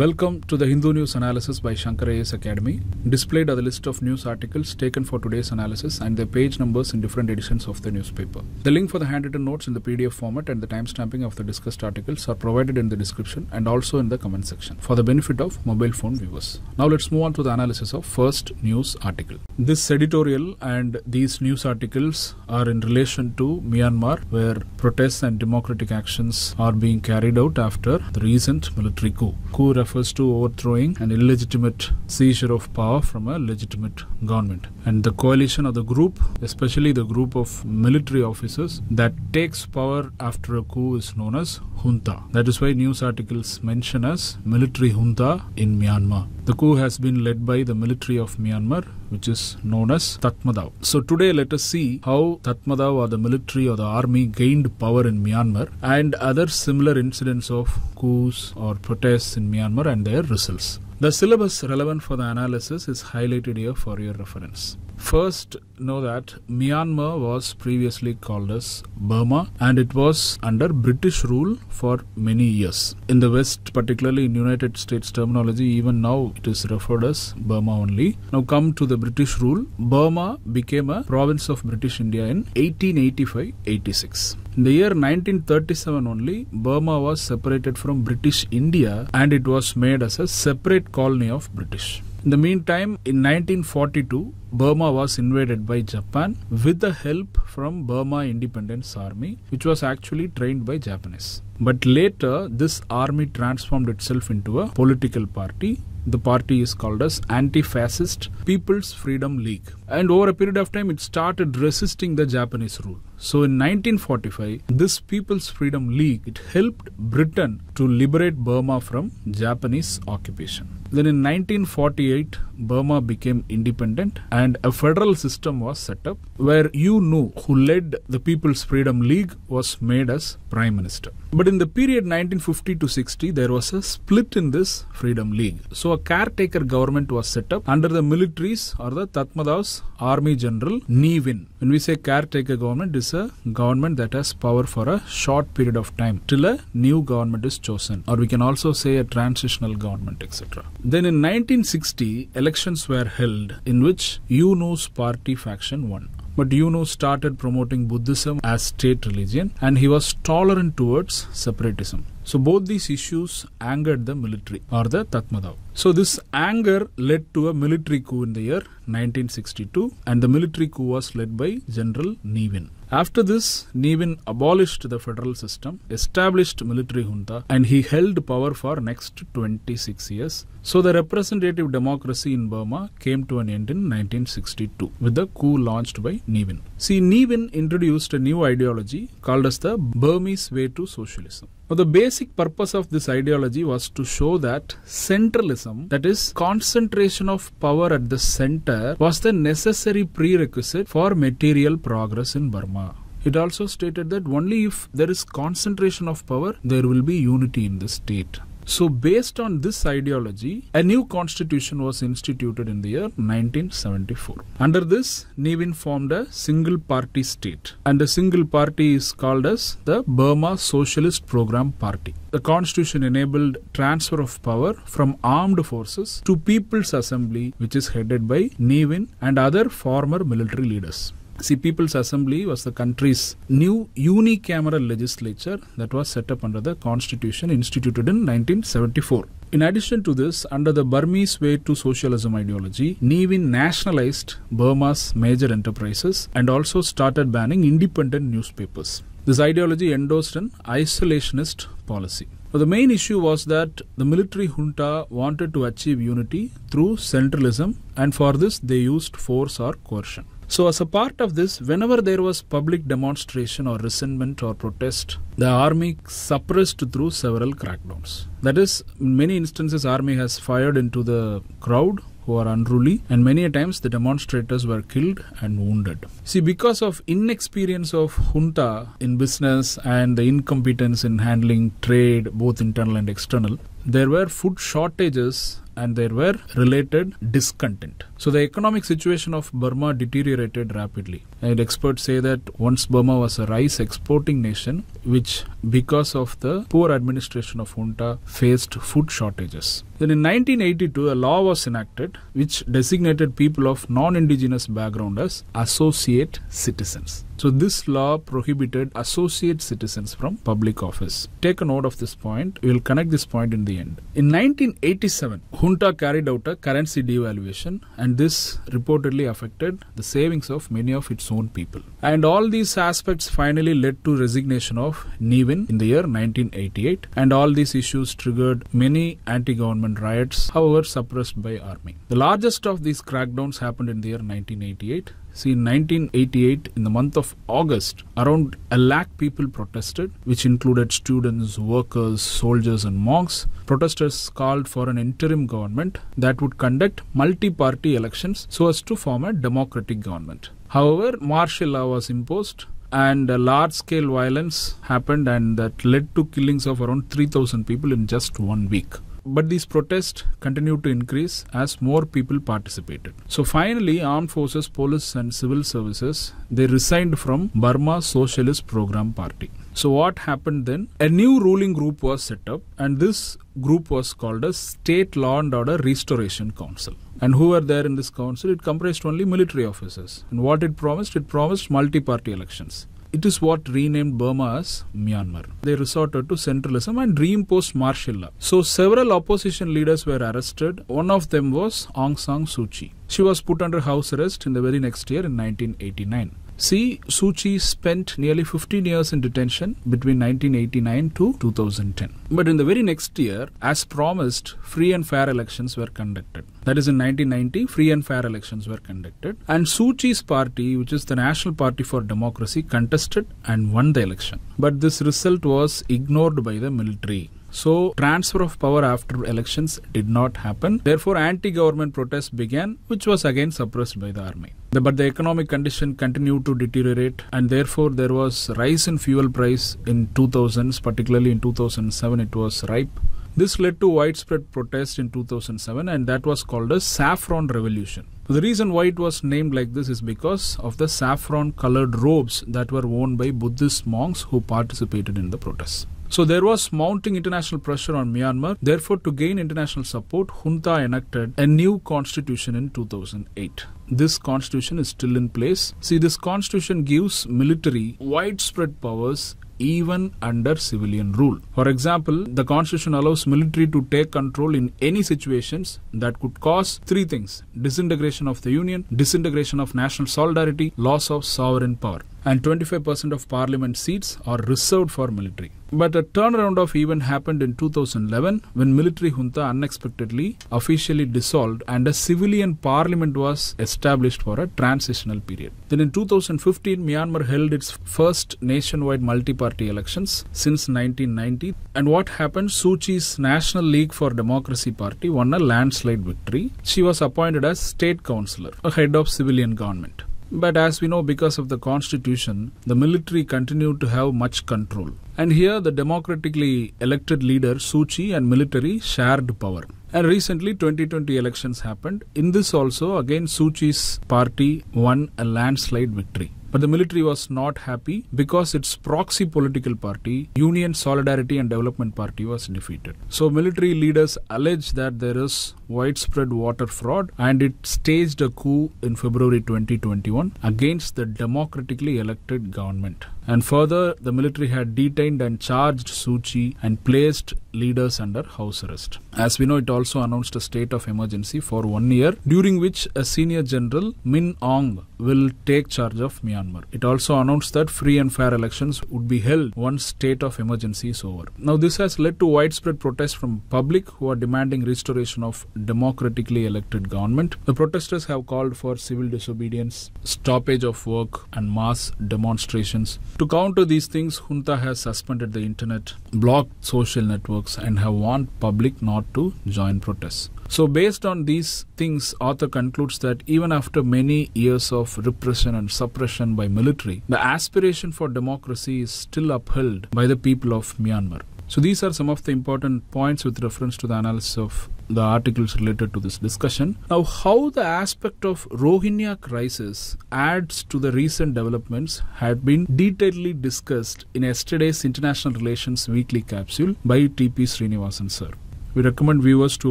Welcome to the Hindu News Analysis by Shankar AS Academy. Displayed are the list of news articles taken for today's analysis and their page numbers in different editions of the newspaper. The link for the handwritten notes in the PDF format and the timestamping of the discussed articles are provided in the description and also in the comment section for the benefit of mobile phone viewers. Now let's move on to the analysis of first news article. This editorial and these news articles are in relation to Myanmar, where protests and democratic actions are being carried out after the recent military coup. Coup refers to overthrowing an illegitimate seizure of power from a legitimate government. And the coalition of the group, especially the group of military officers that takes power after a coup, is known as junta. That is why news articles mention as military junta in Myanmar. The coup has been led by the military of Myanmar which is known as Tatmadaw. So today let us see how Tatmadaw or the military or the army gained power in Myanmar and other similar incidents of coups or protests in Myanmar and their results. The syllabus relevant for the analysis is highlighted here for your reference. First, know that Myanmar was previously called as Burma and it was under British rule for many years. In the West, particularly in United States terminology, even now it is referred as Burma only. Now, come to the British rule. Burma became a province of British India in 1885 86. In the year 1937 only, Burma was separated from British India and it was made as a separate colony of British. In the meantime, in 1942, Burma was invaded by Japan with the help from Burma Independence Army, which was actually trained by Japanese. But later, this army transformed itself into a political party the party is called as anti-fascist people's freedom league and over a period of time it started resisting the japanese rule so in 1945 this people's freedom league it helped britain to liberate burma from japanese occupation then in 1948, Burma became independent and a federal system was set up where you knew who led the People's Freedom League was made as prime minister. But in the period 1950 to 60, there was a split in this Freedom League. So a caretaker government was set up under the militaries or the Tatmadaw's Army General Win. When we say caretaker government, it's a government that has power for a short period of time till a new government is chosen. Or we can also say a transitional government, etc. Then in 1960, elections were held in which Unos party faction won. But Yuno started promoting Buddhism as state religion and he was tolerant towards separatism. So both these issues angered the military or the Tatmadaw. So this anger led to a military coup in the year 1962 and the military coup was led by General Nevin. After this, Nevin abolished the federal system, established military junta, and he held power for next 26 years. So the representative democracy in Burma came to an end in 1962 with the coup launched by Nevin. See, Nevin introduced a new ideology called as the Burmese way to socialism. Now, the basic purpose of this ideology was to show that centralism, that is, concentration of power at the center, was the necessary prerequisite for material progress in Burma. It also stated that only if there is concentration of power, there will be unity in the state. So, based on this ideology, a new constitution was instituted in the year 1974. Under this, Nevin formed a single party state, and the single party is called as the Burma Socialist Program Party. The constitution enabled transfer of power from armed forces to People's Assembly, which is headed by Nevin and other former military leaders. See, People's Assembly was the country's new unicameral legislature that was set up under the constitution instituted in 1974. In addition to this, under the Burmese Way to Socialism ideology, Nevin nationalized Burma's major enterprises and also started banning independent newspapers. This ideology endorsed an isolationist policy. the main issue was that the military junta wanted to achieve unity through centralism, and for this, they used force or coercion. So, as a part of this, whenever there was public demonstration or resentment or protest, the army suppressed through several crackdowns. That is, in many instances, army has fired into the crowd who are unruly and many times the demonstrators were killed and wounded see because of inexperience of junta in business and the incompetence in handling trade both internal and external there were food shortages and there were related discontent. So the economic situation of Burma deteriorated rapidly. And experts say that once Burma was a rice exporting nation, which because of the poor administration of junta faced food shortages. Then in 1982, a law was enacted which designated people of non-indigenous background as associate citizens. So this law prohibited associate citizens from public office. Take a note of this point. We will connect this point in the end. In 1987, junta carried out a currency devaluation and this reportedly affected the savings of many of its own people. And all these aspects finally led to resignation of Nevin in the year 1988 and all these issues triggered many anti-government riots, however suppressed by army. The largest of these crackdowns happened in the year 1988 See, in 1988, in the month of August, around a lakh people protested, which included students, workers, soldiers, and monks. Protesters called for an interim government that would conduct multi party elections so as to form a democratic government. However, martial law was imposed and large scale violence happened, and that led to killings of around 3,000 people in just one week. But these protests continued to increase as more people participated. So finally, armed forces, police, and civil services they resigned from Burma Socialist Program Party. So what happened then? A new ruling group was set up, and this group was called a State Law and Order Restoration Council. And who were there in this council? It comprised only military officers. And what it promised? It promised multi-party elections. It is what renamed Burma as Myanmar. They resorted to centralism and reimposed martial law. So several opposition leaders were arrested. One of them was Aung San Suu Kyi. She was put under house arrest in the very next year in 1989. See, Suchi spent nearly 15 years in detention between 1989 to 2010. But in the very next year, as promised, free and fair elections were conducted. That is, in 1990, free and fair elections were conducted. And Suchi's party, which is the National Party for Democracy, contested and won the election. But this result was ignored by the military. So transfer of power after elections did not happen. Therefore, anti-government protests began, which was again suppressed by the army. The, but the economic condition continued to deteriorate, and therefore there was rise in fuel price in 2000s, particularly in 2007. It was ripe. This led to widespread protest in 2007 and that was called a saffron revolution. The reason why it was named like this is because of the saffron colored robes that were worn by Buddhist monks who participated in the protests. So there was mounting international pressure on Myanmar. Therefore, to gain international support, junta enacted a new constitution in 2008 this constitution is still in place. See, this constitution gives military widespread powers even under civilian rule. For example, the constitution allows military to take control in any situations that could cause three things disintegration of the union, disintegration of national solidarity, loss of sovereign power and 25% of parliament seats are reserved for military. But a turnaround of event happened in 2011 when military junta unexpectedly officially dissolved and a civilian parliament was established for a transitional period. Then in 2015, Myanmar held its first nationwide multi-party elections since 1990. And what happened? Suu Kyi's National League for Democracy Party won a landslide victory. She was appointed as state councillor, a head of civilian government. But as we know, because of the constitution, the military continued to have much control. And here, the democratically elected leader Suchi and military shared power. And recently, 2020 elections happened. In this also, again, Suchi's party won a landslide victory. But the military was not happy because its proxy political party, Union Solidarity and Development Party, was defeated. So military leaders allege that there is widespread water fraud and it staged a coup in February 2021 against the democratically elected government. And further, the military had detained and charged Suchi and placed leaders under house arrest. As we know, it also announced a state of emergency for one year, during which a senior general, Min Aung, will take charge of Myanmar. It also announced that free and fair elections would be held once state of emergency is over. Now, this has led to widespread protests from public who are demanding restoration of democratically elected government. The protesters have called for civil disobedience, stoppage of work, and mass demonstrations. To counter these things, junta has suspended the internet, blocked social networks, and have warned public not to join protests. So, based on these things, author concludes that even after many years of repression and suppression by military, the aspiration for democracy is still upheld by the people of Myanmar. So, these are some of the important points with reference to the analysis of the articles related to this discussion. Now, how the aspect of Rohingya crisis adds to the recent developments had been detailedly discussed in yesterday's International Relations Weekly capsule by T.P. Srinivasan sir. We recommend viewers to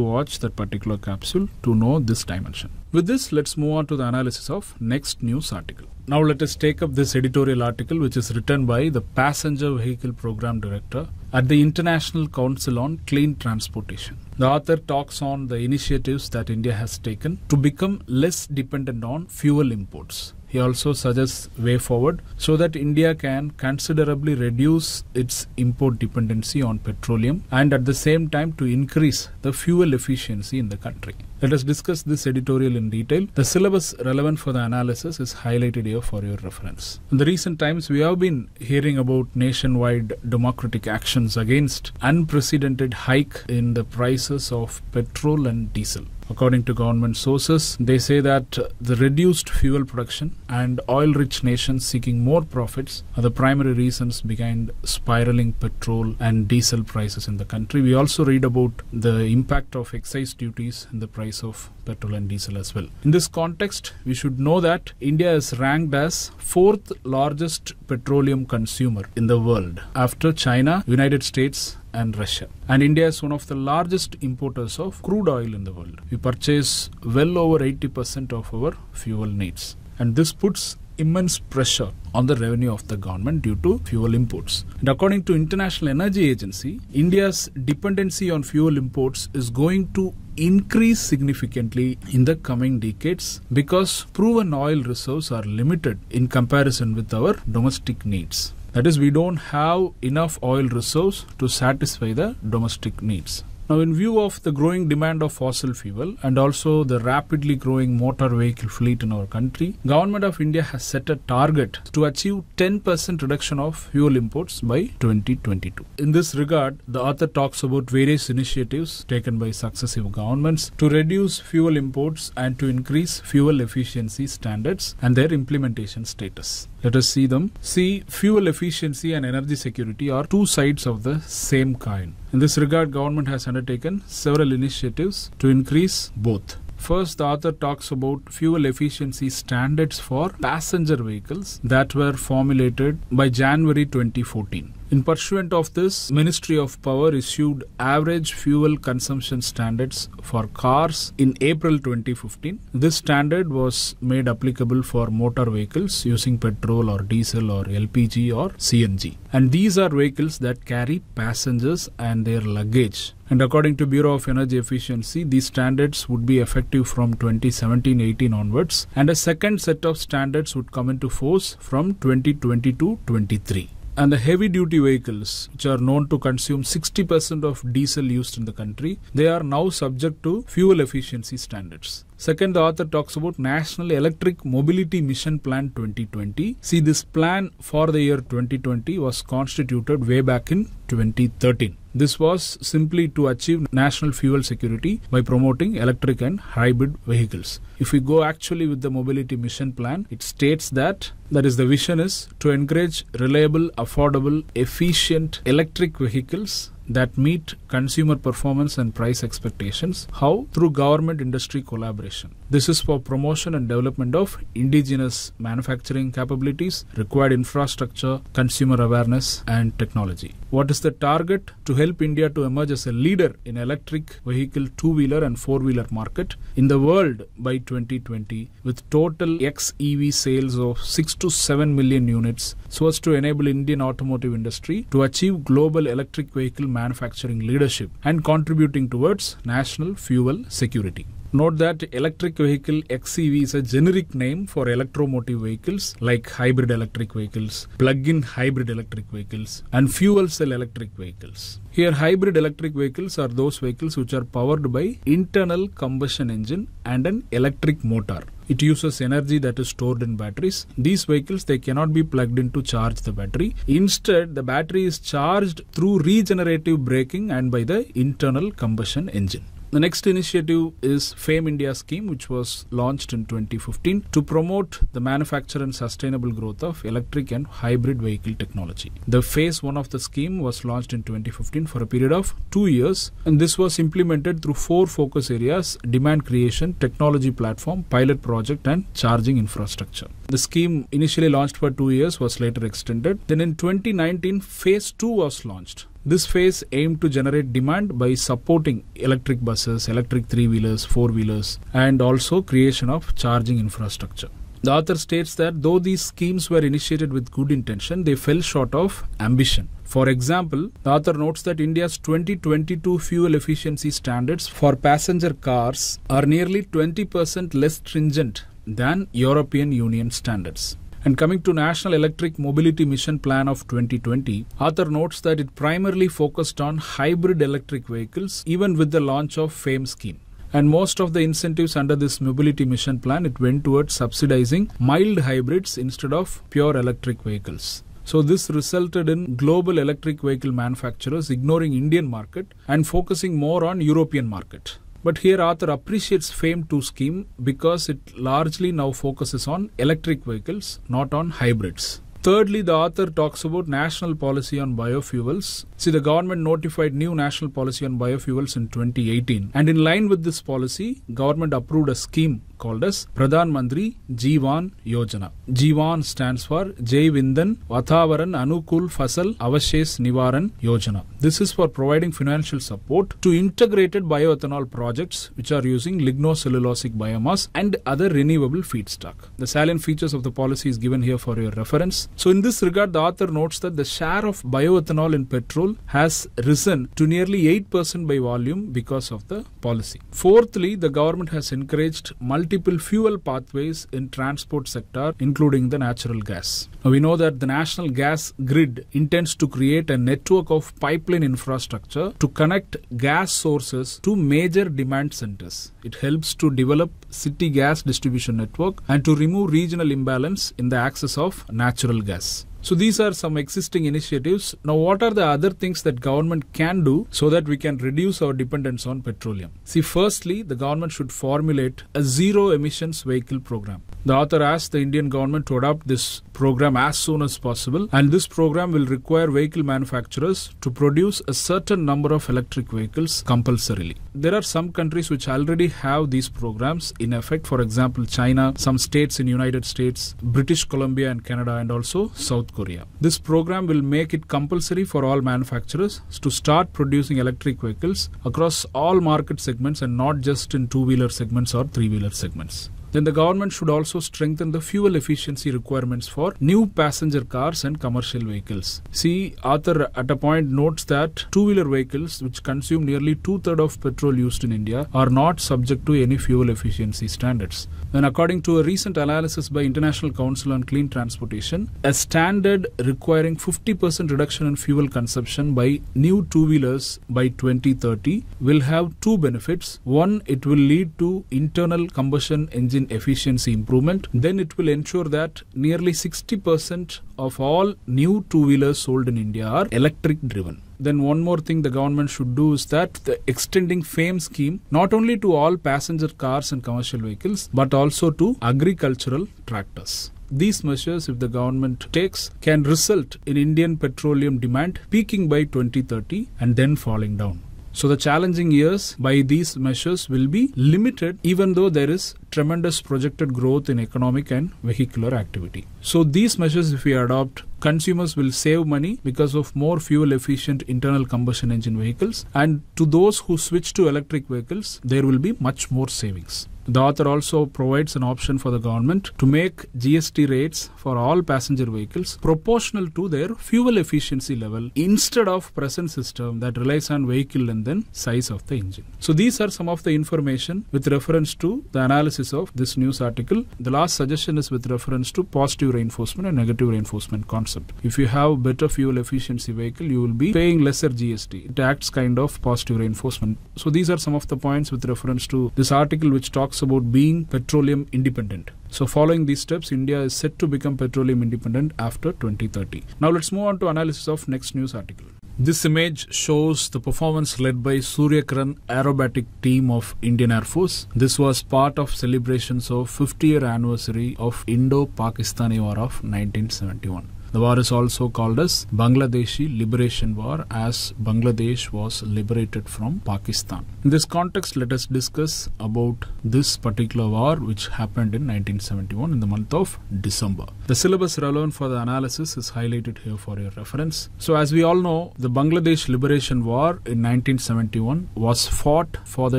watch that particular capsule to know this dimension. With this, let's move on to the analysis of next news article. Now let us take up this editorial article which is written by the passenger vehicle program director at the International Council on Clean Transportation. The author talks on the initiatives that India has taken to become less dependent on fuel imports. He also suggests way forward so that India can considerably reduce its import dependency on petroleum and at the same time to increase the fuel efficiency in the country. Let us discuss this editorial in detail. The syllabus relevant for the analysis is highlighted here for your reference. In the recent times, we have been hearing about nationwide democratic actions against unprecedented hike in the prices of petrol and diesel according to government sources. They say that the reduced fuel production and oil rich nations seeking more profits are the primary reasons behind spiraling petrol and diesel prices in the country. We also read about the impact of excise duties in the price of petrol and diesel as well. In this context, we should know that India is ranked as fourth largest petroleum consumer in the world after China, United States, and Russia. And India is one of the largest importers of crude oil in the world. We purchase well over 80% of our fuel needs. And this puts immense pressure on the revenue of the government due to fuel imports. And according to International Energy Agency, India's dependency on fuel imports is going to increase significantly in the coming decades because proven oil reserves are limited in comparison with our domestic needs. That is, we don't have enough oil reserves to satisfy the domestic needs. Now, in view of the growing demand of fossil fuel and also the rapidly growing motor vehicle fleet in our country, Government of India has set a target to achieve 10% reduction of fuel imports by 2022. In this regard, the author talks about various initiatives taken by successive governments to reduce fuel imports and to increase fuel efficiency standards and their implementation status. Let us see them. See, fuel efficiency and energy security are two sides of the same coin. In this regard, government has undertaken several initiatives to increase both. First, the author talks about fuel efficiency standards for passenger vehicles that were formulated by January 2014. In pursuant of this, Ministry of Power issued average fuel consumption standards for cars in April 2015. This standard was made applicable for motor vehicles using petrol or diesel or LPG or CNG. And these are vehicles that carry passengers and their luggage and according to bureau of energy efficiency these standards would be effective from 2017-18 onwards and a second set of standards would come into force from 2022-23 and the heavy duty vehicles, which are known to consume 60% of diesel used in the country, they are now subject to fuel efficiency standards. Second, the author talks about National Electric Mobility Mission Plan 2020. See, this plan for the year 2020 was constituted way back in 2013. This was simply to achieve national fuel security by promoting electric and hybrid vehicles. If we go actually with the mobility mission plan, it states that that is the vision is to encourage reliable, affordable, efficient electric vehicles that meet consumer performance and price expectations. How? Through government industry collaboration. This is for promotion and development of indigenous manufacturing capabilities, required infrastructure, consumer awareness, and technology. What is the target? To help India to emerge as a leader in electric vehicle, two wheeler, and four wheeler market in the world by 2020 with total XEV sales of 6 to 7 million units so as to enable Indian automotive industry to achieve global electric vehicle manufacturing leadership and contributing towards national fuel security. Note that electric vehicle XEV is a generic name for electromotive vehicles like hybrid electric vehicles, plug-in hybrid electric vehicles and fuel cell electric vehicles. Here hybrid electric vehicles are those vehicles which are powered by internal combustion engine and an electric motor it uses energy that is stored in batteries these vehicles they cannot be plugged in to charge the battery instead the battery is charged through regenerative braking and by the internal combustion engine the next initiative is FAME India scheme, which was launched in 2015 to promote the manufacture and sustainable growth of electric and hybrid vehicle technology. The phase one of the scheme was launched in 2015 for a period of two years, and this was implemented through four focus areas demand creation, technology platform, pilot project, and charging infrastructure. The scheme initially launched for two years was later extended. Then in 2019, phase two was launched this phase aimed to generate demand by supporting electric buses, electric three wheelers, four wheelers, and also creation of charging infrastructure. The author states that though these schemes were initiated with good intention, they fell short of ambition. For example, the author notes that India's 2022 fuel efficiency standards for passenger cars are nearly 20% less stringent than European Union standards. And coming to National Electric Mobility Mission Plan of 2020, Arthur notes that it primarily focused on hybrid electric vehicles even with the launch of FAME scheme and most of the incentives under this mobility mission plan it went towards subsidizing mild hybrids instead of pure electric vehicles so this resulted in global electric vehicle manufacturers ignoring indian market and focusing more on european market but here author appreciates FAME 2 scheme because it largely now focuses on electric vehicles, not on hybrids. Thirdly, the author talks about national policy on biofuels See, the government notified new national policy on biofuels in 2018. And in line with this policy, government approved a scheme called as Pradhan Mandri Jeevan Yojana. Jeevan stands for Jai Vindan Vatavaran Anukul Fasal Avashes Nivaran Yojana. This is for providing financial support to integrated bioethanol projects which are using lignocellulosic biomass and other renewable feedstock. The salient features of the policy is given here for your reference. So in this regard, the author notes that the share of bioethanol in petrol has risen to nearly 8% by volume because of the policy. Fourthly, the government has encouraged multiple fuel pathways in transport sector including the natural gas. Now, we know that the national gas grid intends to create a network of pipeline infrastructure to connect gas sources to major demand centers. It helps to develop city gas distribution network and to remove regional imbalance in the access of natural gas. So these are some existing initiatives. Now what are the other things that government can do so that we can reduce our dependence on petroleum? See firstly, the government should formulate a zero emissions vehicle program. The author asked the Indian government to adopt this program as soon as possible and this program will require vehicle manufacturers to produce a certain number of electric vehicles compulsorily there are some countries which already have these programs in effect. For example, China, some states in United States, British Columbia and Canada, and also South Korea. This program will make it compulsory for all manufacturers to start producing electric vehicles across all market segments and not just in two-wheeler segments or three-wheeler segments. Then the government should also strengthen the fuel efficiency requirements for new passenger cars and commercial vehicles. See, Arthur at a point notes that two-wheeler vehicles, which consume nearly two-thirds of petrol used in India, are not subject to any fuel efficiency standards. And according to a recent analysis by International Council on Clean Transportation, a standard requiring 50% reduction in fuel consumption by new two-wheelers by 2030 will have two benefits. One, it will lead to internal combustion engine in efficiency improvement, then it will ensure that nearly 60% of all new two wheelers sold in India are electric driven then one more thing the government should do is that the extending fame scheme not only to all passenger cars and commercial vehicles but also to agricultural tractors these measures, if the government takes, can result in Indian petroleum demand peaking by 2030 and then falling down. So the challenging years by these measures will be limited even though there is tremendous projected growth in economic and vehicular activity. So these measures, if we adopt, consumers will save money because of more fuel efficient internal combustion engine vehicles. And to those who switch to electric vehicles, there will be much more savings. The author also provides an option for the government to make GST rates for all passenger vehicles proportional to their fuel efficiency level instead of present system that relies on vehicle and then size of the engine. So these are some of the information with reference to the analysis of this news article. The last suggestion is with reference to positive positive reinforcement and negative reinforcement concept. If you have better fuel efficiency vehicle, you will be paying lesser GST. It acts kind of positive reinforcement. So these are some of the points with reference to this article which talks about being petroleum independent. So following these steps, India is set to become petroleum independent after 2030. Now let's move on to analysis of next news article. This image shows the performance led by Suryakaran aerobatic team of Indian Air Force. This was part of celebrations of 50 year anniversary of Indo-Pakistani War of 1971. The war is also called as Bangladeshi Liberation War as Bangladesh was liberated from Pakistan. In this context, let us discuss about this particular war which happened in 1971 in the month of December. The syllabus relevant for the analysis is highlighted here for your reference. So as we all know, the Bangladesh Liberation War in 1971 was fought for the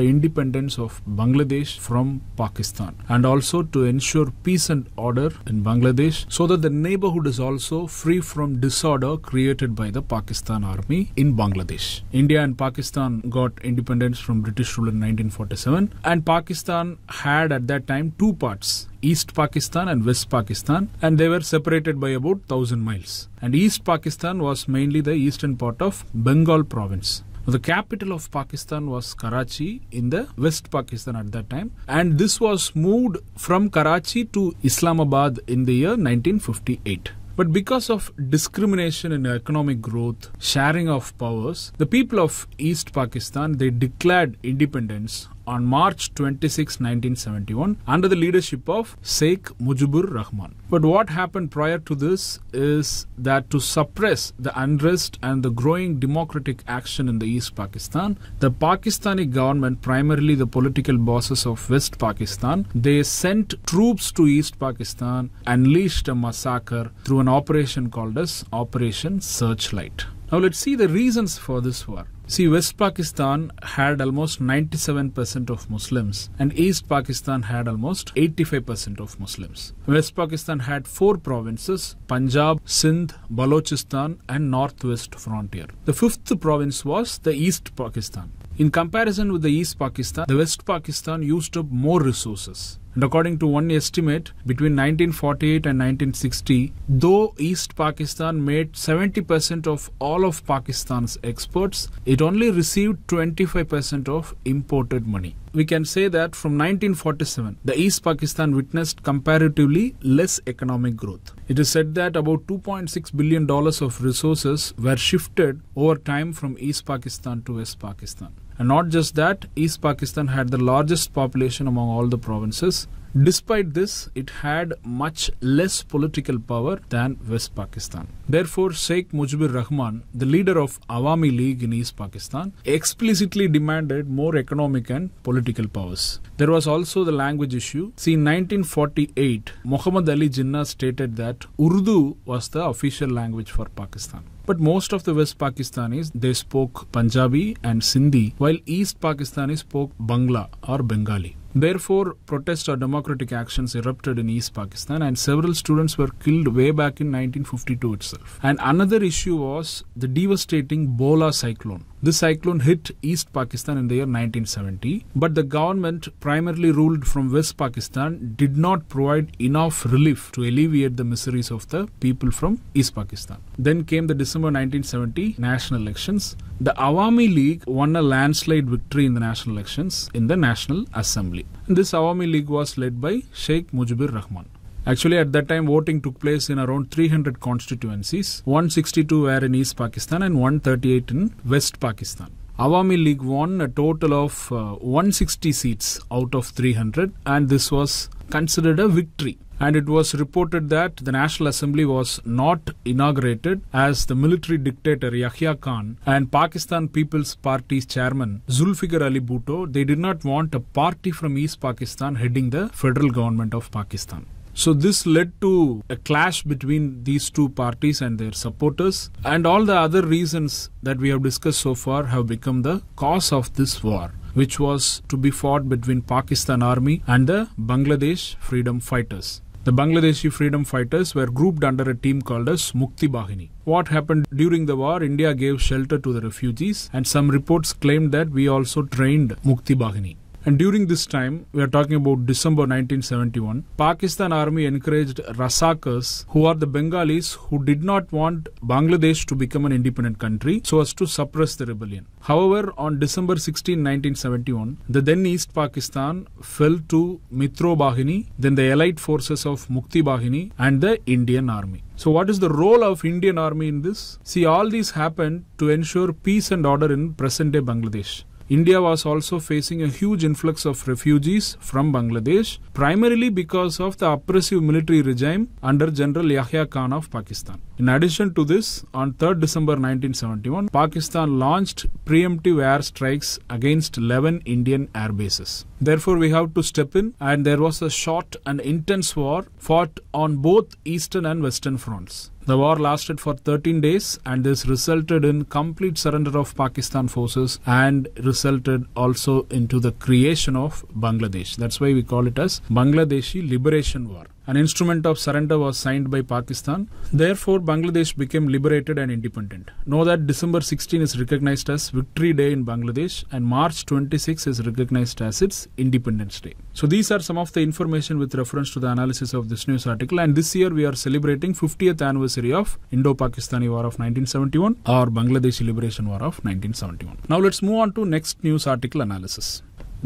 independence of Bangladesh from Pakistan and also to ensure peace and order in Bangladesh so that the neighborhood is also free from disorder created by the Pakistan army in Bangladesh. India and Pakistan got independence from British rule in 1947 and Pakistan had at that time two parts East Pakistan and West Pakistan, and they were separated by about 1000 miles. And East Pakistan was mainly the eastern part of Bengal province. The capital of Pakistan was Karachi in the West Pakistan at that time, and this was moved from Karachi to Islamabad in the year 1958. But because of discrimination in economic growth, sharing of powers, the people of East Pakistan they declared independence on March 26, 1971, under the leadership of Sheikh Mujibur Rahman. But what happened prior to this is that to suppress the unrest and the growing democratic action in the East Pakistan, the Pakistani government, primarily the political bosses of West Pakistan, they sent troops to East Pakistan, unleashed a massacre through an operation called as Operation Searchlight. Now let's see the reasons for this war. See, West Pakistan had almost 97% of Muslims and East Pakistan had almost 85% of Muslims. West Pakistan had four provinces, Punjab, Sindh, Balochistan and Northwest Frontier. The fifth province was the East Pakistan. In comparison with the East Pakistan, the West Pakistan used up more resources. And according to one estimate, between 1948 and 1960, though East Pakistan made 70% of all of Pakistan's exports, it only received 25% of imported money. We can say that from 1947, the East Pakistan witnessed comparatively less economic growth. It is said that about $2.6 billion of resources were shifted over time from East Pakistan to West Pakistan. And not just that, East Pakistan had the largest population among all the provinces Despite this, it had much less political power than West Pakistan. Therefore, Sheikh Mujibur Rahman, the leader of Awami League in East Pakistan, explicitly demanded more economic and political powers. There was also the language issue. See, in 1948, Muhammad Ali Jinnah stated that Urdu was the official language for Pakistan. But most of the West Pakistanis, they spoke Punjabi and Sindhi, while East Pakistanis spoke Bangla or Bengali. Therefore, protests or democratic actions erupted in East Pakistan, and several students were killed way back in 1952 itself. And another issue was the devastating Bola cyclone. This cyclone hit East Pakistan in the year 1970, but the government, primarily ruled from West Pakistan, did not provide enough relief to alleviate the miseries of the people from East Pakistan. Then came the December 1970 national elections. The Awami League won a landslide victory in the national elections in the National Assembly. This Awami League was led by Sheikh Mujibur Rahman. Actually, at that time, voting took place in around 300 constituencies 162 were in East Pakistan and 138 in West Pakistan. Awami League won a total of uh, 160 seats out of 300, and this was considered a victory. And it was reported that the National Assembly was not inaugurated as the military dictator Yahya Khan and Pakistan People's Party's chairman Zulfikar Ali Bhutto they did not want a party from East Pakistan heading the federal government of Pakistan. So this led to a clash between these two parties and their supporters, and all the other reasons that we have discussed so far have become the cause of this war which was to be fought between Pakistan army and the Bangladesh freedom fighters. The Bangladeshi freedom fighters were grouped under a team called as Mukti Bahini. What happened during the war? India gave shelter to the refugees, and some reports claimed that we also trained Mukti Bahini. And during this time, we are talking about December 1971, Pakistan army encouraged Rasakas, who are the Bengalis who did not want Bangladesh to become an independent country so as to suppress the rebellion. However, on December 16, 1971, the then East Pakistan fell to Mitro Bahini, then the allied forces of Mukti Bahini and the Indian army. So what is the role of Indian army in this? See all these happened to ensure peace and order in present day Bangladesh. India was also facing a huge influx of refugees from Bangladesh, primarily because of the oppressive military regime under General Yahya Khan of Pakistan. In addition to this, on 3rd December 1971, Pakistan launched preemptive air strikes against 11 Indian air bases. Therefore, we have to step in, and there was a short and intense war fought on both Eastern and Western fronts. The war lasted for 13 days and this resulted in complete surrender of Pakistan forces and resulted also into the creation of Bangladesh. That's why we call it as Bangladeshi Liberation War. An instrument of surrender was signed by Pakistan. Therefore, Bangladesh became liberated and independent. Know that December 16 is recognized as Victory Day in Bangladesh and March 26 is recognized as its Independence Day. So these are some of the information with reference to the analysis of this news article and this year we are celebrating 50th anniversary of Indo-Pakistani War of 1971 or Bangladeshi Liberation War of 1971. Now let's move on to next news article analysis.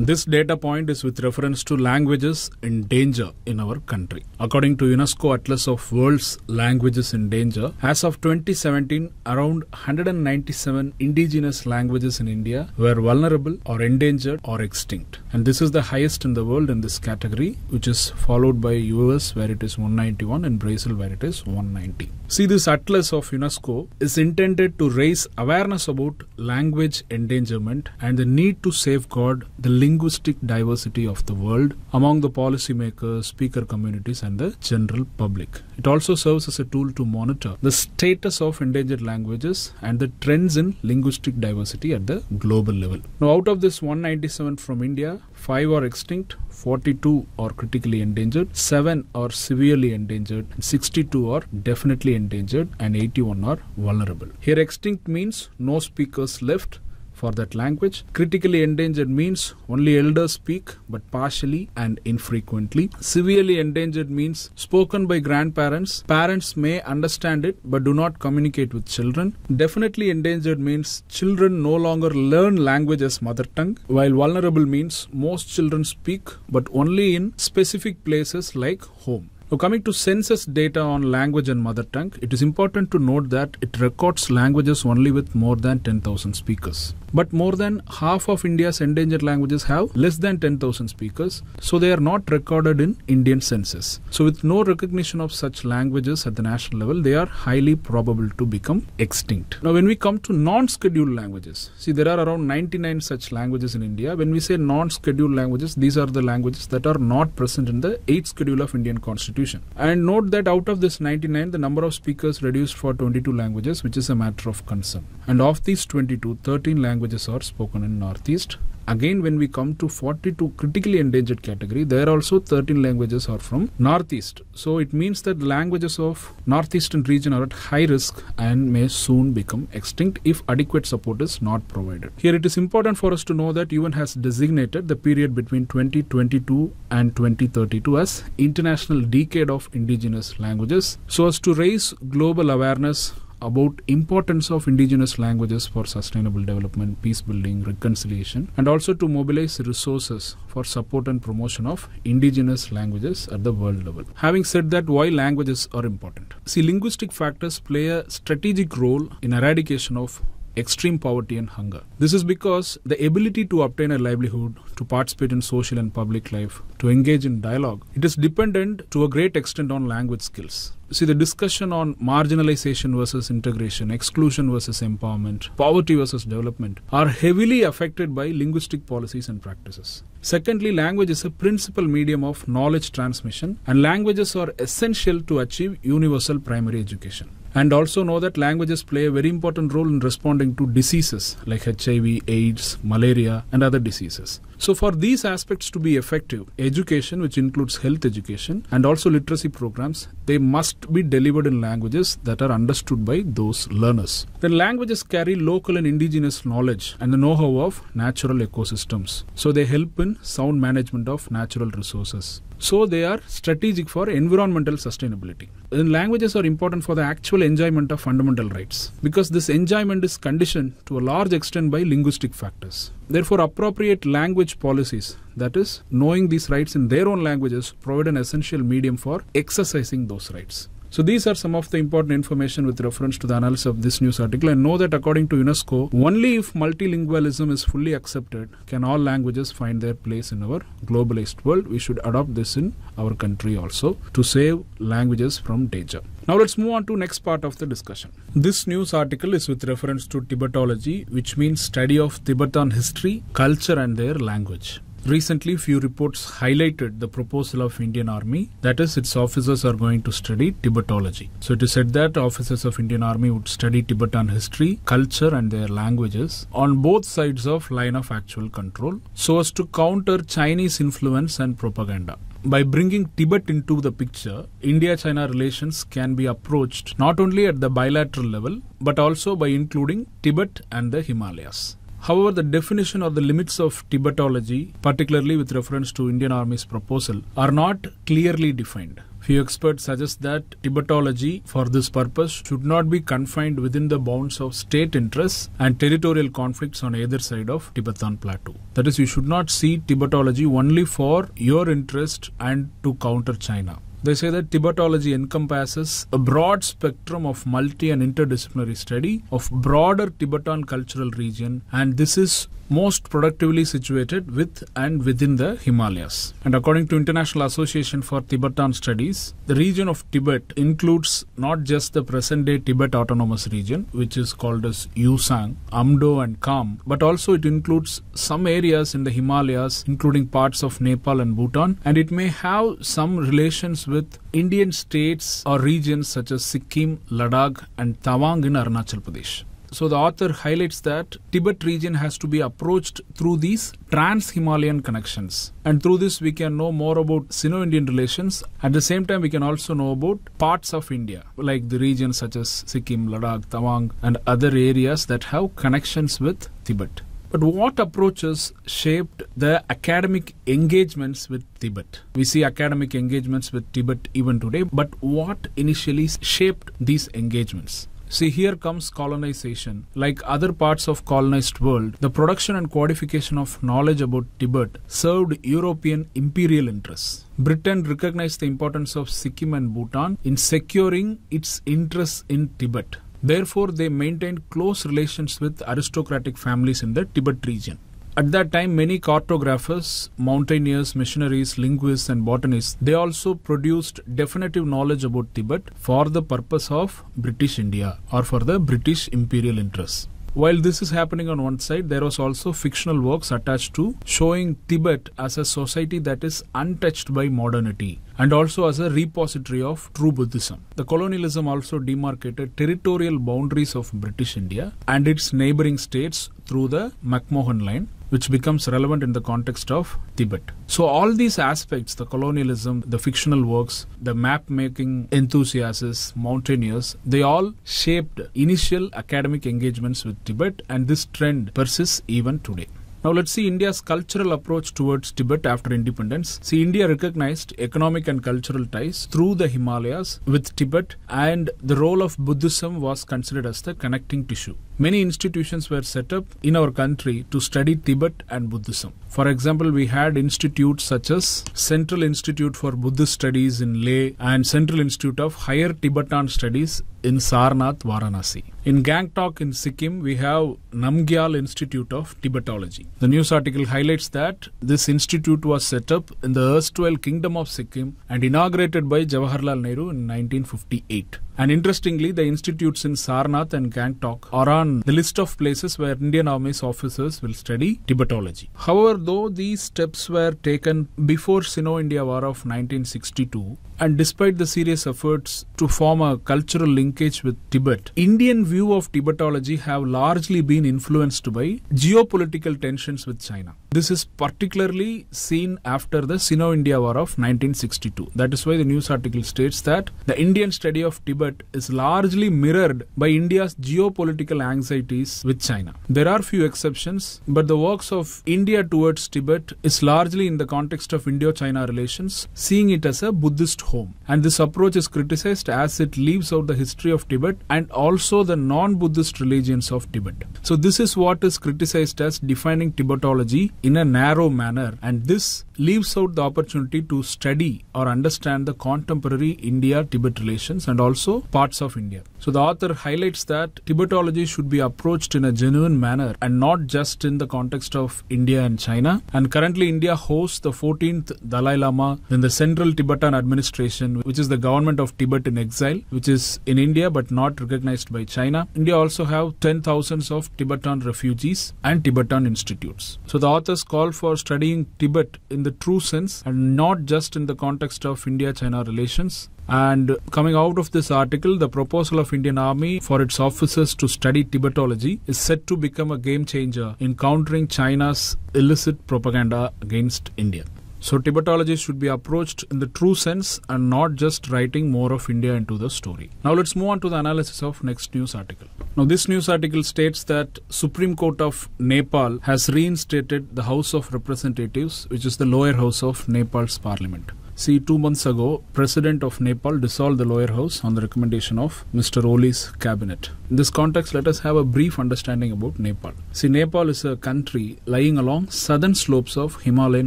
This data point is with reference to languages in danger in our country. According to UNESCO Atlas of World's Languages in Danger, as of 2017, around 197 indigenous languages in India were vulnerable or endangered or extinct. And this is the highest in the world in this category, which is followed by US where it is 191 and Brazil where it is 190. See, this atlas of UNESCO is intended to raise awareness about language endangerment and the need to safeguard the linguistic diversity of the world among the policymakers, speaker communities, and the general public. It also serves as a tool to monitor the status of endangered languages and the trends in linguistic diversity at the global level. Now, out of this 197 from India, 5 are extinct, 42 are critically endangered, 7 are severely endangered, 62 are definitely endangered, and 81 are vulnerable. Here, extinct means no speakers left for that language. Critically endangered means only elders speak, but partially and infrequently. Severely endangered means spoken by grandparents. Parents may understand it, but do not communicate with children. Definitely endangered means children no longer learn language as mother tongue, while vulnerable means most children speak, but only in specific places like home. Now, coming to census data on language and mother tongue, it is important to note that it records languages only with more than 10,000 speakers. But more than half of India's endangered languages have less than 10,000 speakers, so they are not recorded in Indian census. So, with no recognition of such languages at the national level, they are highly probable to become extinct. Now, when we come to non scheduled languages, see, there are around 99 such languages in India. When we say non scheduled languages, these are the languages that are not present in the 8th schedule of Indian Constitution institution. And note that out of this 99, the number of speakers reduced for 22 languages, which is a matter of concern. And of these 22, 13 languages are spoken in Northeast Again, when we come to 42 critically endangered category, there also 13 languages are from northeast. So it means that languages of northeastern region are at high risk and may soon become extinct if adequate support is not provided. Here it is important for us to know that UN has designated the period between 2022 and 2032 as International Decade of Indigenous Languages so as to raise global awareness about importance of indigenous languages for sustainable development, peace building, reconciliation, and also to mobilize resources for support and promotion of indigenous languages at the world level. Having said that, why languages are important? See, linguistic factors play a strategic role in eradication of extreme poverty and hunger. This is because the ability to obtain a livelihood, to participate in social and public life, to engage in dialogue, it is dependent to a great extent on language skills. See, the discussion on marginalization versus integration, exclusion versus empowerment, poverty versus development are heavily affected by linguistic policies and practices. Secondly, language is a principal medium of knowledge transmission, and languages are essential to achieve universal primary education and also know that languages play a very important role in responding to diseases like HIV, AIDS, malaria, and other diseases. So, for these aspects to be effective, education, which includes health education and also literacy programs, they must be delivered in languages that are understood by those learners. The languages carry local and indigenous knowledge and the know how of natural ecosystems. So, they help in sound management of natural resources so they are strategic for environmental sustainability. languages are important for the actual enjoyment of fundamental rights because this enjoyment is conditioned to a large extent by linguistic factors. Therefore, appropriate language policies, that is, knowing these rights in their own languages, provide an essential medium for exercising those rights. So these are some of the important information with reference to the analysis of this news article and know that according to UNESCO, only if multilingualism is fully accepted can all languages find their place in our globalized world. We should adopt this in our country also to save languages from danger. Now let's move on to next part of the discussion. This news article is with reference to Tibetology which means study of Tibetan history, culture and their language. Recently, few reports highlighted the proposal of Indian Army, that is, its officers are going to study Tibetology. So it is said that officers of Indian Army would study Tibetan history, culture and their languages on both sides of line of actual control so as to counter Chinese influence and propaganda. By bringing Tibet into the picture, India China relations can be approached not only at the bilateral level but also by including Tibet and the Himalayas. However, the definition or the limits of Tibetology, particularly with reference to Indian Army's proposal, are not clearly defined. Few experts suggest that Tibetology for this purpose should not be confined within the bounds of state interests and territorial conflicts on either side of Tibetan Plateau. That is, you should not see Tibetology only for your interest and to counter China. They say that Tibetology encompasses a broad spectrum of multi and interdisciplinary study of broader Tibetan cultural region and this is most productively situated with and within the Himalayas. And according to International Association for Tibetan Studies, the region of Tibet includes not just the present-day Tibet Autonomous Region, which is called as Yusang, Amdo and Kham, but also it includes some areas in the Himalayas, including parts of Nepal and Bhutan, and it may have some relations with Indian states or regions such as Sikkim, Ladakh, and Tawang in Arunachal Pradesh. So the author highlights that Tibet region has to be approached through these trans-Himalayan connections. And through this we can know more about Sino-Indian relations. At the same time we can also know about parts of India like the regions such as Sikkim, Ladakh, Tawang and other areas that have connections with Tibet. But what approaches shaped the academic engagements with Tibet? We see academic engagements with Tibet even today, but what initially shaped these engagements? See, here comes colonization. Like other parts of colonized world, the production and codification of knowledge about Tibet served European imperial interests. Britain recognized the importance of Sikkim and Bhutan in securing its interests in Tibet. Therefore, they maintained close relations with aristocratic families in the Tibet region. At that time, many cartographers, mountaineers, missionaries, linguists, and botanists, they also produced definitive knowledge about Tibet for the purpose of British India or for the British imperial interests. While this is happening on one side, there was also fictional works attached to showing Tibet as a society that is untouched by modernity and also as a repository of true Buddhism. The colonialism also demarcated territorial boundaries of British India and its neighboring states through the McMahon line which becomes relevant in the context of Tibet. So, all these aspects the colonialism, the fictional works, the map making enthusiasts, mountaineers they all shaped initial academic engagements with Tibet, and this trend persists even today. Now let's see India's cultural approach towards Tibet after independence. See, India recognized economic and cultural ties through the Himalayas with Tibet, and the role of Buddhism was considered as the connecting tissue. Many institutions were set up in our country to study Tibet and Buddhism. For example, we had institutes such as Central Institute for Buddhist Studies in Leh and Central Institute of Higher Tibetan Studies in Sarnath, Varanasi. In Gangtok in Sikkim, we have Namgyal Institute of Tibetology. The news article highlights that this institute was set up in the erstwhile Kingdom of Sikkim and inaugurated by Jawaharlal Nehru in 1958. And interestingly, the institutes in Sarnath and Gangtok are on the list of places where Indian Army's officers will study Tibetology. However, though these steps were taken before Sino-India War of 1962, and despite the serious efforts to form a cultural link linkage with Tibet. Indian view of Tibetology have largely been influenced by geopolitical tensions with China. This is particularly seen after the Sino-India War of 1962. That is why the news article states that the Indian study of Tibet is largely mirrored by India's geopolitical anxieties with China. There are few exceptions, but the works of India towards Tibet is largely in the context of Indo-China relations, seeing it as a Buddhist home. And this approach is criticized as it leaves out the history of Tibet and also the non-Buddhist religions of Tibet. So this is what is criticized as defining Tibetology in a narrow manner, and this leaves out the opportunity to study or understand the contemporary India Tibet relations and also parts of India. So the author highlights that Tibetology should be approached in a genuine manner and not just in the context of India and China. And currently India hosts the 14th Dalai Lama, in the Central Tibetan Administration, which is the government of Tibet in exile, which is in India but not recognized by China. India also have 10,000s of Tibetan refugees and Tibetan institutes. So the authors call for studying Tibet in the true sense and not just in the context of India-China relations and coming out of this article, the proposal of Indian Army for its officers to study Tibetology is set to become a game changer in countering China's illicit propaganda against India. So Tibetology should be approached in the true sense and not just writing more of India into the story. Now let's move on to the analysis of next news article. Now this news article states that Supreme Court of Nepal has reinstated the House of Representatives which is the lower house of Nepal's parliament. See, two months ago, President of Nepal dissolved the lower house on the recommendation of Mr. Oli's cabinet. In this context, let us have a brief understanding about Nepal. See, Nepal is a country lying along southern slopes of Himalayan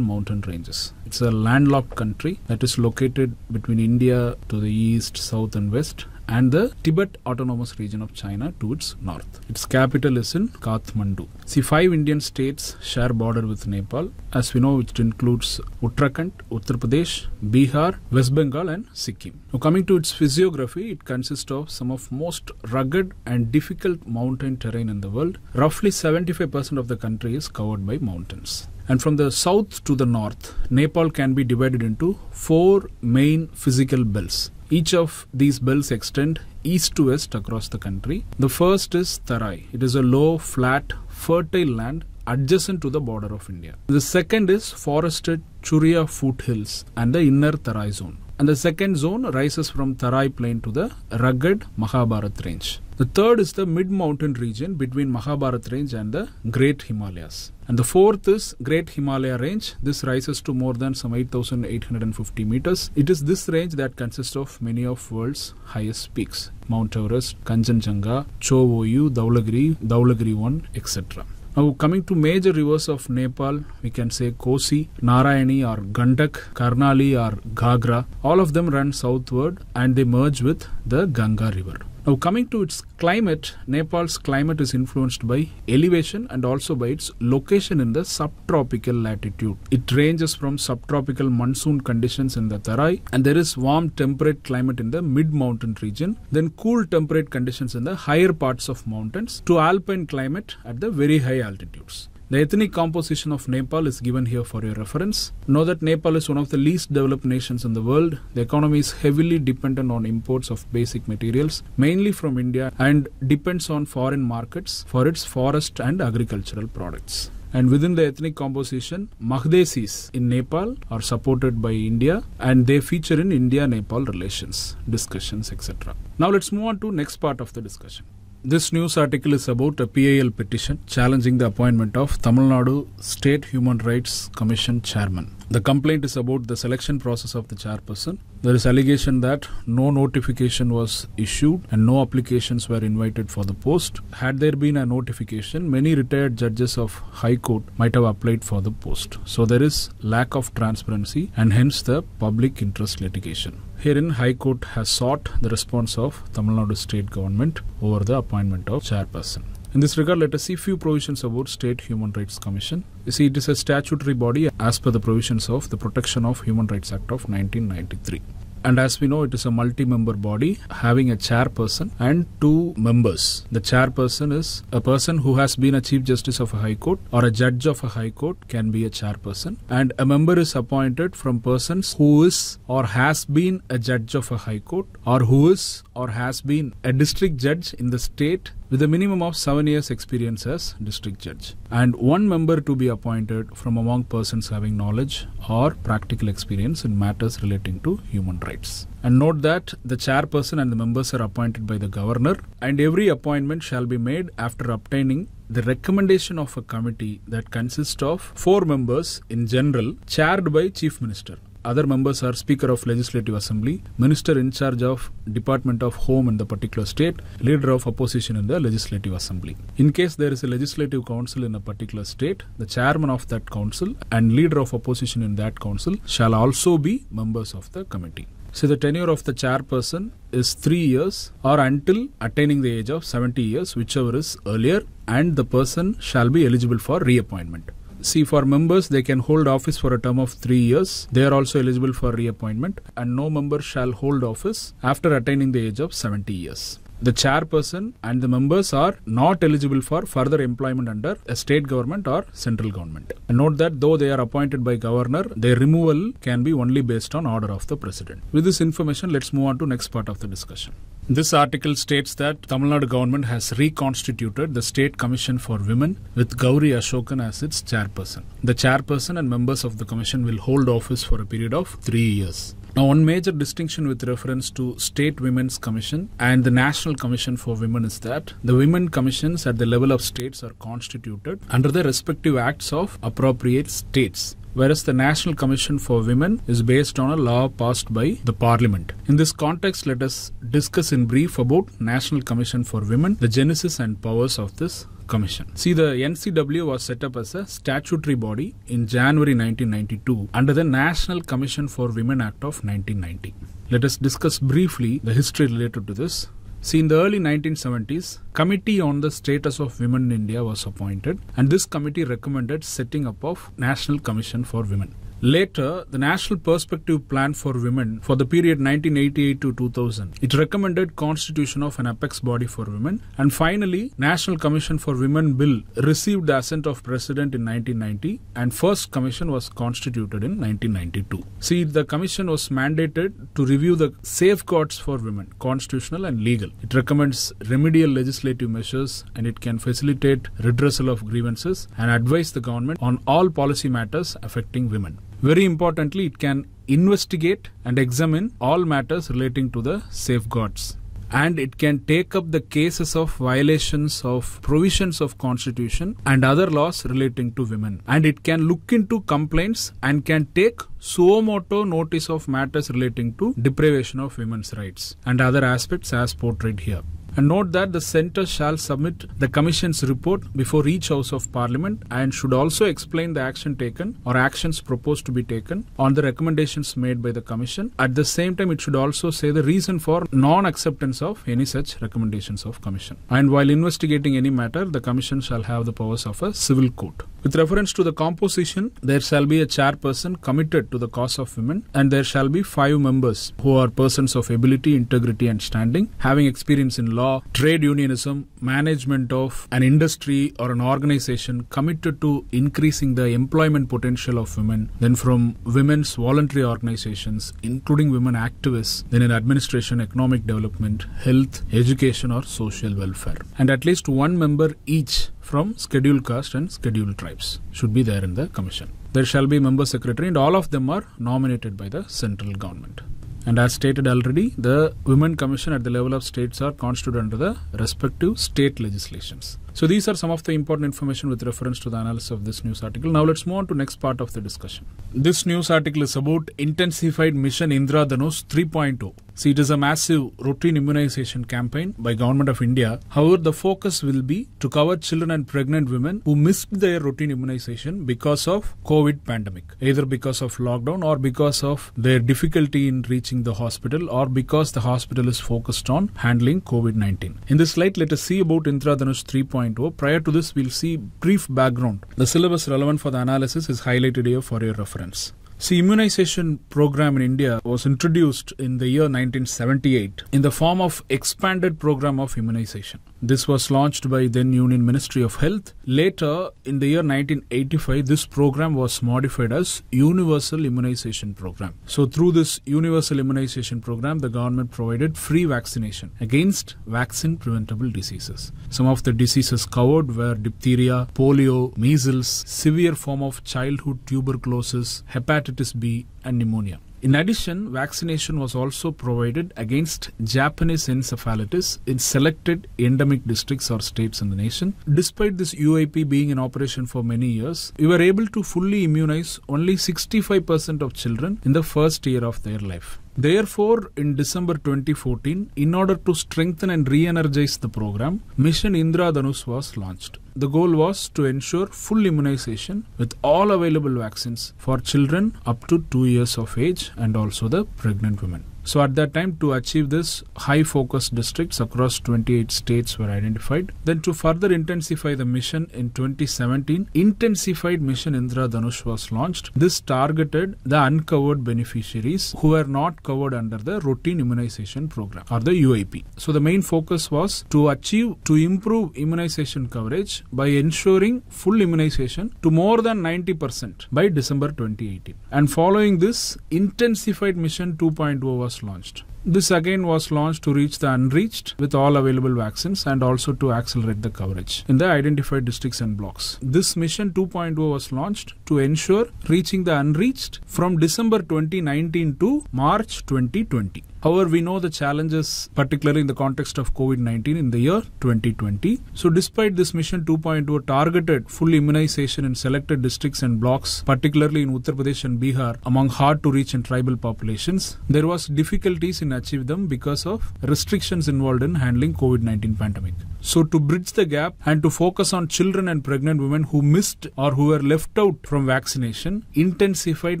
mountain ranges. It's a landlocked country that is located between India to the east, south and west and the Tibet Autonomous Region of China to its north. Its capital is in Kathmandu. See, five Indian states share border with Nepal. As we know, it includes Uttarakhand, Uttar Pradesh, Bihar, West Bengal and Sikkim. Now coming to its physiography, it consists of some of most rugged and difficult mountain terrain in the world. Roughly 75% of the country is covered by mountains. And from the south to the north, Nepal can be divided into four main physical belts each of these bills extend east to west across the country. The first is Tarai. It is a low, flat, fertile land adjacent to the border of India. The second is forested Churia foothills and the inner Tarai zone. And the second zone rises from Tarai plain to the rugged Mahabharat range. The third is the mid-mountain region between Mahabharat range and the Great Himalayas. And the fourth is Great Himalaya range. This rises to more than some 8,850 meters. It is this range that consists of many of world's highest peaks. Mount Everest, Kanchenjunga, Chowoyu, Dhaulagiri, Dhaulagiri 1, etc. Now coming to major rivers of Nepal, we can say Kosi, Narayani or Gandak, Karnali or Ghagra. All of them run southward and they merge with the Ganga river. Now, coming to its climate, Nepal's climate is influenced by elevation and also by its location in the subtropical latitude. It ranges from subtropical monsoon conditions in the Tarai, and there is warm temperate climate in the mid mountain region, then cool temperate conditions in the higher parts of mountains, to alpine climate at the very high altitudes. The ethnic composition of Nepal is given here for your reference. Know that Nepal is one of the least developed nations in the world. The economy is heavily dependent on imports of basic materials, mainly from India, and depends on foreign markets for its forest and agricultural products and within the ethnic composition, Mahdesis in Nepal are supported by India and they feature in India-Nepal relations, discussions, etc. Now let's move on to next part of the discussion. This news article is about a PAL petition challenging the appointment of Tamil Nadu State Human Rights Commission Chairman. The complaint is about the selection process of the chairperson. There is allegation that no notification was issued and no applications were invited for the post. Had there been a notification, many retired judges of High Court might have applied for the post. So there is lack of transparency and hence the public interest litigation. Herein, High Court has sought the response of Tamil Nadu state government over the appointment of chairperson. In this regard, let us see few provisions about State Human Rights Commission. You see, it is a statutory body as per the provisions of the Protection of Human Rights Act of 1993. And as we know, it is a multi member body having a chairperson and two members. The chairperson is a person who has been a Chief Justice of a High Court or a Judge of a High Court, can be a chairperson. And a member is appointed from persons who is or has been a Judge of a High Court or who is or has been a district judge in the state with a minimum of seven years experience as district judge and one member to be appointed from among persons having knowledge or practical experience in matters relating to human rights. And note that the chairperson and the members are appointed by the governor and every appointment shall be made after obtaining the recommendation of a committee that consists of four members in general chaired by chief minister other members are Speaker of Legislative Assembly, Minister in charge of Department of Home in the particular state, Leader of Opposition in the Legislative Assembly. In case there is a Legislative Council in a particular state, the Chairman of that Council and Leader of Opposition in that Council shall also be members of the committee. So the tenure of the chairperson is 3 years or until attaining the age of 70 years, whichever is earlier, and the person shall be eligible for reappointment. See, for members, they can hold office for a term of three years. They are also eligible for reappointment, and no member shall hold office after attaining the age of 70 years the chairperson and the members are not eligible for further employment under a state government or central government. And note that though they are appointed by governor, their removal can be only based on order of the president. With this information, let's move on to next part of the discussion. This article states that Tamil Nadu government has reconstituted the State Commission for Women with Gauri Ashokan as its chairperson. The chairperson and members of the commission will hold office for a period of three years. Now, one major distinction with reference to State Women's Commission and the National Commission for Women is that the women commissions at the level of states are constituted under the respective acts of appropriate states whereas the National Commission for Women is based on a law passed by the Parliament. In this context, let us discuss in brief about National Commission for Women, the genesis and powers of this Commission. See, the NCW was set up as a statutory body in January 1992 under the National Commission for Women Act of 1990. Let us discuss briefly the history related to this. See, in the early 1970s, Committee on the Status of Women in India was appointed, and this committee recommended setting up of National Commission for Women. Later, the National Perspective Plan for Women for the period 1988 to 2000. It recommended constitution of an apex body for women. And finally, National Commission for Women Bill received the assent of President in 1990 and first commission was constituted in 1992. See, the commission was mandated to review the safeguards for women, constitutional and legal. It recommends remedial legislative measures and it can facilitate redressal of grievances and advise the government on all policy matters affecting women. Very importantly, it can investigate and examine all matters relating to the safeguards and it can take up the cases of violations of provisions of constitution and other laws relating to women and it can look into complaints and can take suomoto notice of matters relating to deprivation of women's rights and other aspects as portrayed here and note that the Centre shall submit the Commission's report before each House of Parliament and should also explain the action taken or actions proposed to be taken on the recommendations made by the Commission. At the same time, it should also say the reason for non acceptance of any such recommendations of Commission. And while investigating any matter, the Commission shall have the powers of a civil court. With reference to the composition, there shall be a chairperson committed to the cause of women, and there shall be five members who are persons of ability, integrity, and standing, having experience in law, trade unionism, management of an industry or an organization committed to increasing the employment potential of women, then from women's voluntary organizations, including women activists, then in administration, economic development, health, education, or social welfare. And at least one member each from scheduled caste and scheduled tribes should be there in the commission. There shall be member secretary and all of them are nominated by the central government. And as stated already, the women commission at the level of states are constituted under the respective state legislations. So these are some of the important information with reference to the analysis of this news article. Now let's move on to next part of the discussion. This news article is about intensified mission Indra Dhanush 3.0. See, it is a massive routine immunization campaign by Government of India. However, the focus will be to cover children and pregnant women who missed their routine immunization because of COVID pandemic, either because of lockdown or because of their difficulty in reaching the hospital or because the hospital is focused on handling COVID-19. In this slide, let us see about Indra Dhanush 3.0 2.0. Prior to this, we'll see brief background. The syllabus relevant for the analysis is highlighted here for your reference. See, immunization program in India was introduced in the year 1978 in the form of expanded program of immunization. This was launched by then Union Ministry of Health. Later, in the year 1985, this program was modified as Universal Immunization Program. So through this Universal Immunization Program, the government provided free vaccination against vaccine preventable diseases. Some of the diseases covered were diphtheria, polio, measles, severe form of childhood tuberculosis, hepatitis B and pneumonia. In addition, vaccination was also provided against Japanese encephalitis in selected endemic districts or states in the nation. Despite this UAP being in operation for many years, we were able to fully immunize only 65% of children in the first year of their life. Therefore, in December 2014, in order to strengthen and re energize the program, Mission Indra Dhanush was launched. The goal was to ensure full immunization with all available vaccines for children up to 2 years of age and also the pregnant women. So at that time, to achieve this, high focus districts across 28 states were identified. Then to further intensify the mission in 2017, intensified Mission Indra Dhanush was launched. This targeted the uncovered beneficiaries who were not covered under the routine immunization program or the UIP. So the main focus was to achieve to improve immunization coverage by ensuring full immunization to more than 90% by December 2018. And following this, intensified Mission 2.0 was was launched. This again was launched to reach the unreached with all available vaccines and also to accelerate the coverage in the identified districts and blocks. This Mission 2.0 was launched to ensure reaching the unreached from December 2019 to March 2020. However, we know the challenges, particularly in the context of COVID 19 in the year 2020. So, despite this Mission 2.0 targeted full immunization in selected districts and blocks, particularly in Uttar Pradesh and Bihar, among hard to reach and tribal populations, there was difficulties in achieving them because of restrictions involved in handling COVID 19 pandemic. So, to bridge the gap and to focus on children and pregnant women who missed or who were left out from vaccination, intensified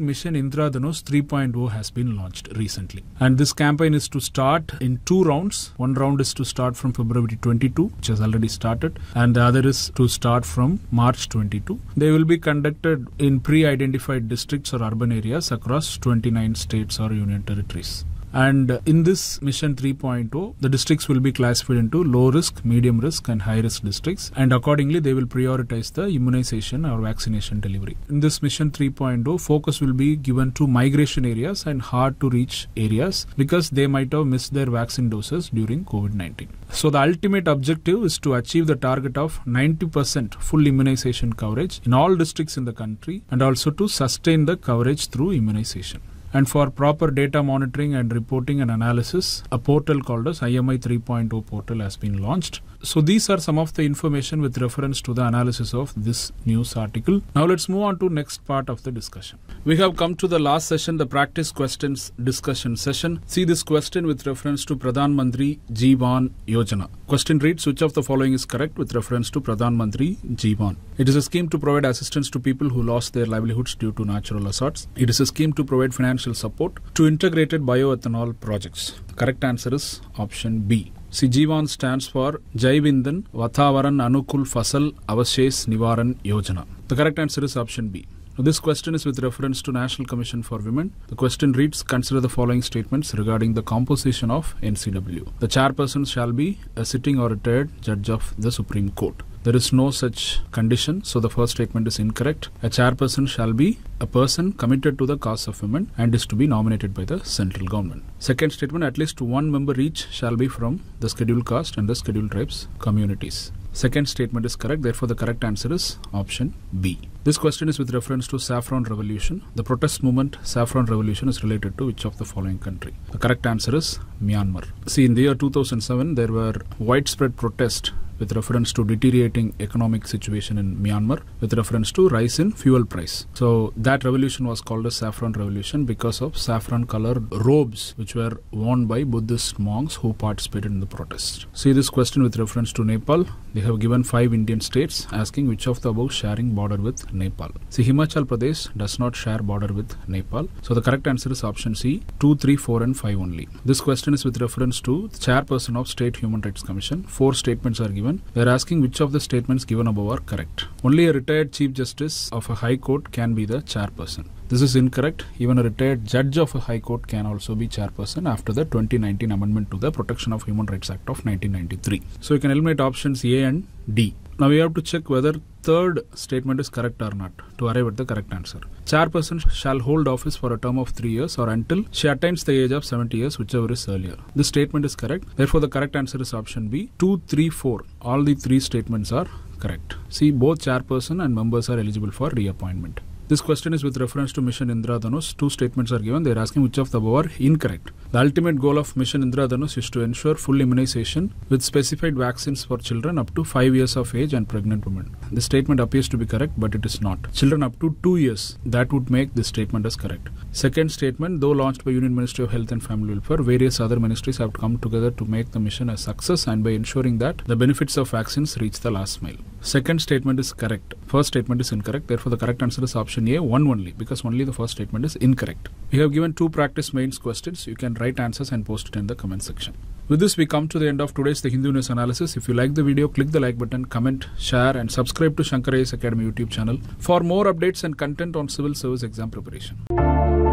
Mission Indradhanus 3.0 has been launched recently. And this campaign is to start in two rounds. One round is to start from February 22, which has already started, and the other is to start from March 22. They will be conducted in pre identified districts or urban areas across 29 states or union territories. And in this Mission 3.0, the districts will be classified into low risk, medium risk, and high risk districts. And accordingly, they will prioritize the immunization or vaccination delivery. In this Mission 3.0, focus will be given to migration areas and hard to reach areas because they might have missed their vaccine doses during COVID 19. So, the ultimate objective is to achieve the target of 90% full immunization coverage in all districts in the country and also to sustain the coverage through immunization. And for proper data monitoring and reporting and analysis, a portal called as IMI 3.0 portal has been launched. So these are some of the information with reference to the analysis of this news article. Now let's move on to next part of the discussion. We have come to the last session, the practice questions discussion session. See this question with reference to Pradhan Mantri Jeevan Yojana. Question reads which of the following is correct with reference to Pradhan Mantri Jeevan. It is a scheme to provide assistance to people who lost their livelihoods due to natural hazards. It is a scheme to provide financial support to integrated bioethanol projects. The correct answer is option B. See, stands for Jaivindan Vatavaran Anukul Fasal Avashes Nivaran Yojana. The correct answer is option B. this question is with reference to National Commission for Women. The question reads Consider the following statements regarding the composition of NCW. The chairperson shall be a sitting or retired judge of the Supreme Court. There is no such condition, so the first statement is incorrect. A chairperson shall be a person committed to the cause of women and is to be nominated by the central government. Second statement, at least one member each shall be from the scheduled caste and the scheduled tribes communities. Second statement is correct, therefore the correct answer is option B. This question is with reference to Saffron Revolution. The protest movement Saffron Revolution is related to which of the following country? The correct answer is Myanmar. See, in the year 2007, there were widespread protests with reference to deteriorating economic situation in Myanmar with reference to rise in fuel price. So that revolution was called the saffron revolution because of saffron colored robes which were worn by Buddhist monks who participated in the protest. See this question with reference to Nepal. They have given five Indian states asking which of the above sharing border with Nepal. See Himachal Pradesh does not share border with Nepal. So the correct answer is option C 2, 3, 4 and 5 only. This question is with reference to chairperson of State Human Rights Commission. Four statements are given statement, we are asking which of the statements given above are correct. Only a retired Chief Justice of a High Court can be the chairperson. This is incorrect. Even a retired judge of a High Court can also be chairperson after the 2019 amendment to the Protection of Human Rights Act of 1993. So you can eliminate options A and D. Now we have to check whether third statement is correct or not to arrive at the correct answer. Chairperson shall hold office for a term of three years or until she attains the age of 70 years, whichever is earlier. This statement is correct. Therefore, the correct answer is option B. Two, three, four. All the three statements are correct. See, both chairperson and members are eligible for reappointment. This question is with reference to Mission Indradhanus. Two statements are given. They are asking which of the above are incorrect. The ultimate goal of Mission Indradhanus is to ensure full immunization with specified vaccines for children up to 5 years of age and pregnant women. The statement appears to be correct, but it is not. Children up to 2 years, that would make this statement as correct. Second statement, though launched by Union Ministry of Health and Family Welfare, various other ministries have come together to make the mission a success and by ensuring that the benefits of vaccines reach the last mile. Second statement is correct. First statement is incorrect. Therefore, the correct answer is option A, one only, because only the first statement is incorrect. We have given two practice mains questions. You can write answers and post it in the comment section. With this, we come to the end of today's The Hindu News Analysis. If you like the video, click the like button, comment, share, and subscribe to Shankar Academy YouTube channel for more updates and content on civil service exam preparation.